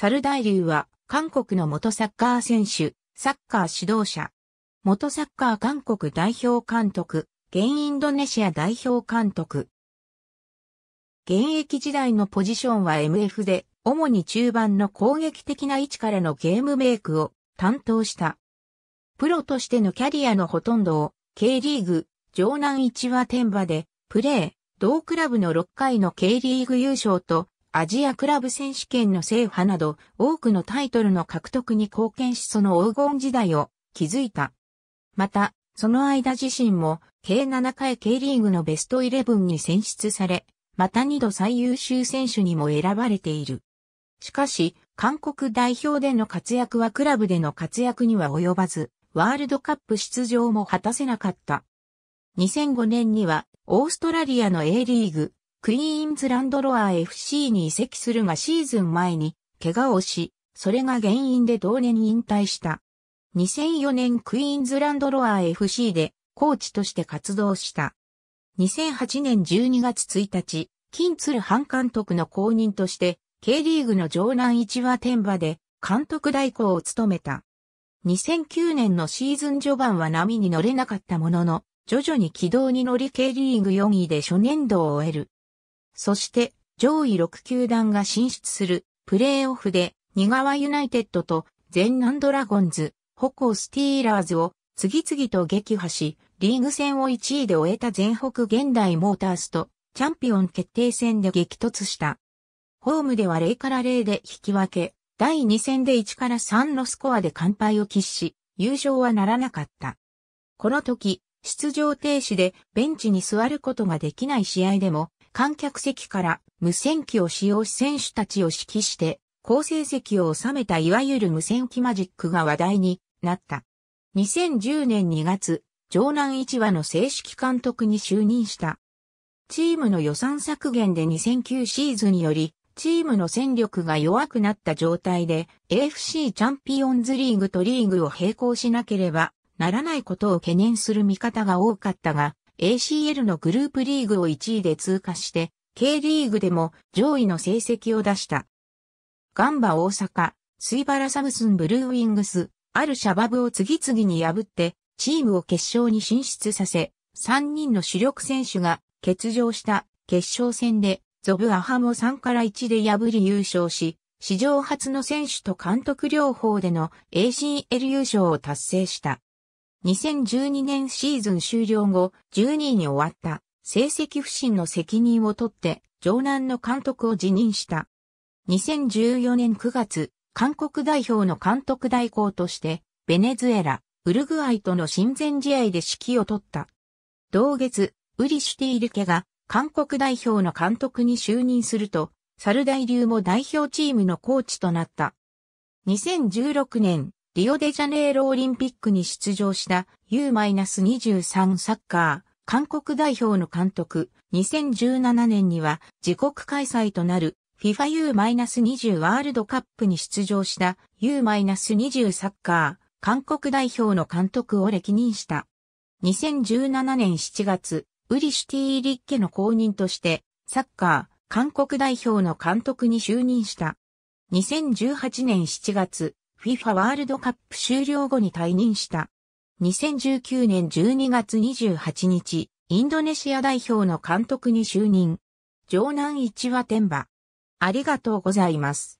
サル大流は、韓国の元サッカー選手、サッカー指導者。元サッカー韓国代表監督、現インドネシア代表監督。現役時代のポジションは MF で、主に中盤の攻撃的な位置からのゲームメイクを担当した。プロとしてのキャリアのほとんどを、K リーグ、城南一話天馬で、プレー、同クラブの6回の K リーグ優勝と、アジアクラブ選手権の制覇など、多くのタイトルの獲得に貢献しその黄金時代を築いた。また、その間自身も、計7回 K リーグのベストイレブンに選出され、また2度最優秀選手にも選ばれている。しかし、韓国代表での活躍はクラブでの活躍には及ばず、ワールドカップ出場も果たせなかった。2005年には、オーストラリアの A リーグ、クイーンズランドロア FC に移籍するがシーズン前に怪我をし、それが原因で同年引退した。2004年クイーンズランドロア FC でコーチとして活動した。2008年12月1日、金鶴藩監督の後任として、K リーグの城南一話天馬で監督代行を務めた。2009年のシーズン序盤は波に乗れなかったものの、徐々に軌道に乗り K リーグ4位で初年度を終える。そして上位6球団が進出するプレーオフでニガワユナイテッドと全南ドラゴンズ、ホコスティーラーズを次々と撃破し、リーグ戦を1位で終えた全北現代モータースとチャンピオン決定戦で激突した。ホームでは0から0で引き分け、第2戦で1から3のスコアで完敗を喫し、優勝はならなかった。この時、出場停止でベンチに座ることができない試合でも、観客席から無線機を使用し選手たちを指揮して、好成績を収めたいわゆる無線機マジックが話題になった。2010年2月、城南一話の正式監督に就任した。チームの予算削減で2009シーズンにより、チームの戦力が弱くなった状態で、AFC チャンピオンズリーグとリーグを並行しなければならないことを懸念する見方が多かったが、ACL のグループリーグを1位で通過して、K リーグでも上位の成績を出した。ガンバ大阪、スイバラサムスンブルーウィングス、アルシャバブを次々に破って、チームを決勝に進出させ、3人の主力選手が欠場した決勝戦で、ゾブアハも3から1で破り優勝し、史上初の選手と監督両方での ACL 優勝を達成した。2012年シーズン終了後、12位に終わった成績不振の責任を取って、城南の監督を辞任した。2014年9月、韓国代表の監督代行として、ベネズエラ、ウルグアイとの親善試合で指揮を取った。同月、ウリシュティルケが韓国代表の監督に就任すると、サルダュ流も代表チームのコーチとなった。2016年、リオデジャネイロオリンピックに出場した U-23 サッカー、韓国代表の監督、2017年には自国開催となる FIFA U-20 ワールドカップに出場した U-20 サッカー、韓国代表の監督を歴任した。2017年7月、ウリシュティリッケの公認として、サッカー、韓国代表の監督に就任した。2018年7月、FIFA ワールドカップ終了後に退任した。2019年12月28日、インドネシア代表の監督に就任。城南一話天馬。ありがとうございます。